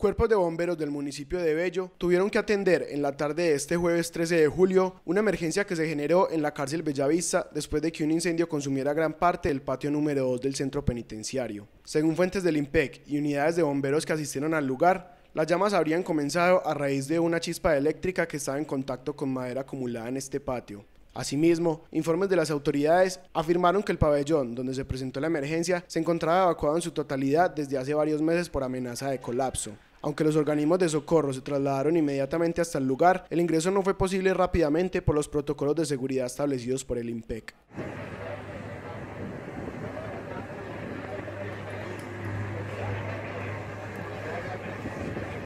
Cuerpos de bomberos del municipio de Bello tuvieron que atender en la tarde de este jueves 13 de julio una emergencia que se generó en la cárcel Bellavista después de que un incendio consumiera gran parte del patio número 2 del centro penitenciario. Según fuentes del IMPEC y unidades de bomberos que asistieron al lugar, las llamas habrían comenzado a raíz de una chispa eléctrica que estaba en contacto con madera acumulada en este patio. Asimismo, informes de las autoridades afirmaron que el pabellón donde se presentó la emergencia se encontraba evacuado en su totalidad desde hace varios meses por amenaza de colapso. Aunque los organismos de socorro se trasladaron inmediatamente hasta el lugar, el ingreso no fue posible rápidamente por los protocolos de seguridad establecidos por el IMPEC.